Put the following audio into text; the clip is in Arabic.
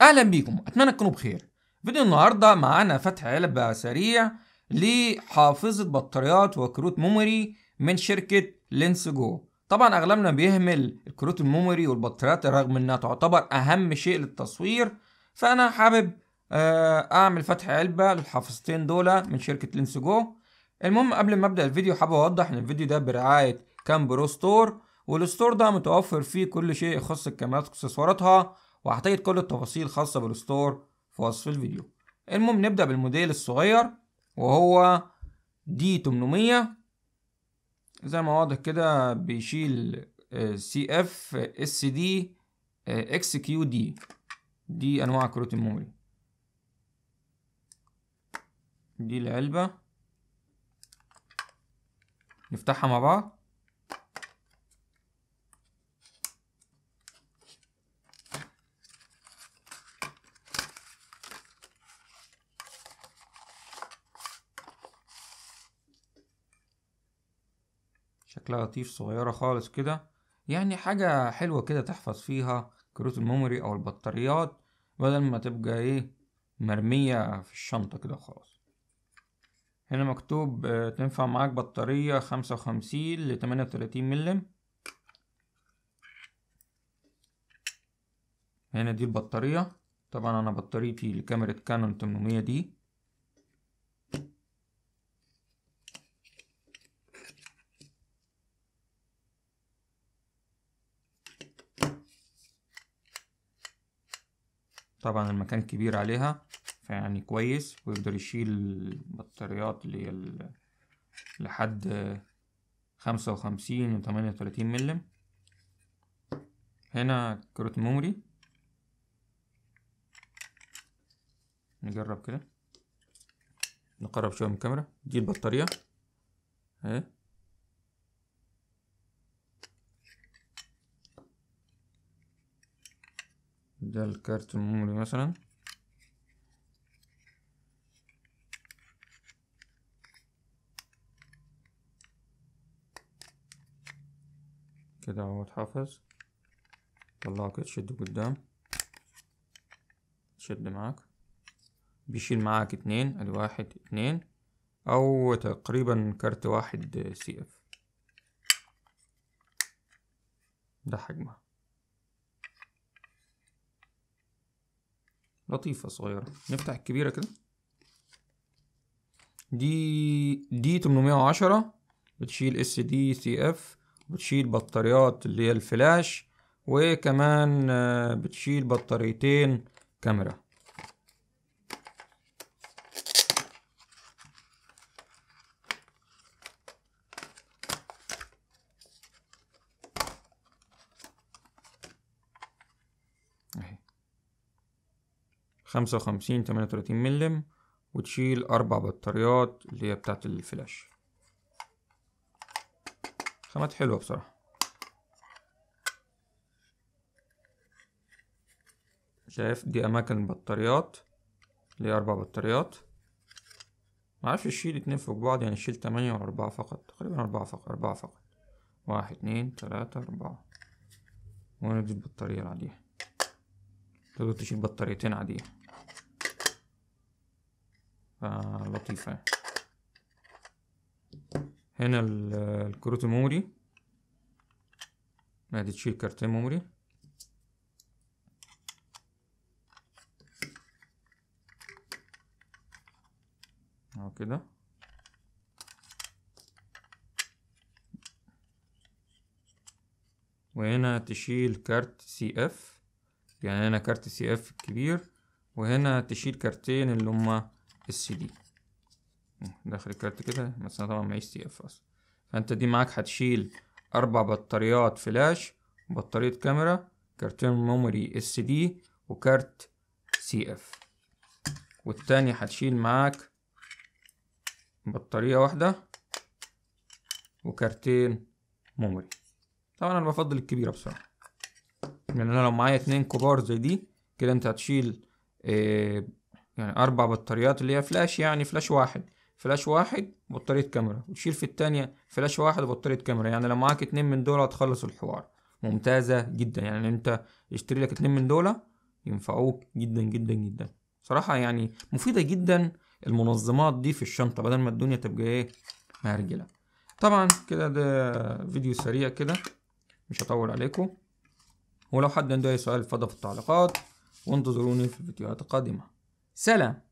اهلا بيكم اتمنى تكونوا بخير فيديو النهارده معانا فتح علبه سريع لحافظه بطاريات وكروت ميموري من شركه لينس جو طبعا اغلبنا بيهمل الكروت الميموري والبطاريات رغم انها تعتبر اهم شيء للتصوير فانا حابب آه، اعمل فتح علبه للحافظتين دول من شركه لينس جو المهم قبل ما ابدا الفيديو حابب اوضح ان الفيديو ده برعايه كامبرو ستور والستور ده متوفر فيه كل شيء يخص الكاميرات واكسسواراتها وهحتاج كل التفاصيل الخاصة بالستور في وصف الفيديو المهم نبدأ بالموديل الصغير وهو دي 800 زي ما واضح كده بيشيل سي اف اس دي اكس كيو دي دي انواع كروت الميموري دي العلبة نفتحها مع بعض شكلها لطيف صغيرة خالص كده يعني حاجة حلوة كده تحفظ فيها كروت الميموري أو البطاريات بدل ما تبقى إيه مرمية في الشنطة كده خالص هنا مكتوب آه، تنفع معاك بطارية خمسة وخمسين لتمانية وتلاتين ملم هنا دي البطارية طبعا أنا بطاريتي لكاميرا كانون تمنمية دي طبعا المكان كبير عليها فيعني كويس ويقدر يشيل البطاريات اللي لحد خمسة وخمسين وتمانية وتلاتين ملم هنا كروت ميموري نجرب كده نقرب شوية من الكاميرا دي البطارية اهي ده الكارت الميموري مثلا كده اهو اتحفظ طلعه كده تشده قدام شد معاك بيشيل معاك اتنين ادي واحد اتنين او تقريبا كارت واحد سي اف ده حجمها لطيفة صغيرة نفتح الكبيرة كده دي دي 810 بتشيل اس دي سي اف بتشيل بطاريات اللي هي الفلاش وكمان آه، بتشيل بطاريتين كاميرا خمسة وخمسين تمانية وتلاتين ملم وتشيل أربع بطاريات اللي هي بتاعة الفلاش خامات حلوة بصراحة شايف دي أماكن البطاريات اللي هي أربع بطاريات معرفش تشيل اتنين فوق بعض يعني تشيل تمانية واربعة فقط تقريبا أربعة فقط أربعة فقط واحد اتنين تلاتة أربعة وندي البطارية العادية تقدر تشيل بطاريتين عادية آه، لطيفة هنا الكروت ميموري هذه تشيل كارت ميموري اهو كده وهنا تشيل كارت سي اف يعني هنا كارت سي اف الكبير وهنا تشيل كارتين اللي هما السي دي داخل الكارت كده بس انا طبعا معيش سي اف اصلا فانت دي معاك هتشيل اربع بطاريات فلاش بطاريه كاميرا كارتين ميموري اس دي وكارت سي اف والتاني هتشيل معاك بطاريه واحده وكارتين ميموري طبعا انا بفضل الكبيره بصراحه لان يعني انا لو معايا اتنين كبار زي دي كده انت هتشيل آه يعني أربع بطاريات اللي هي فلاش يعني فلاش واحد فلاش واحد بطارية كاميرا وتشيل في التانية فلاش واحد وبطارية كاميرا يعني لو معاك اتنين من دول هتخلص الحوار ممتازة جدا يعني انت اشتري لك اتنين من دول ينفعوك جدا جدا جدا صراحة يعني مفيدة جدا المنظمات دي في الشنطة بدل ما الدنيا تبقى ايه مهرجلة طبعا كده ده فيديو سريع كده مش هطول عليكم ولو حد عنده اي سؤال فضل في التعليقات وانتظروني في الفيديوهات القادمه سلام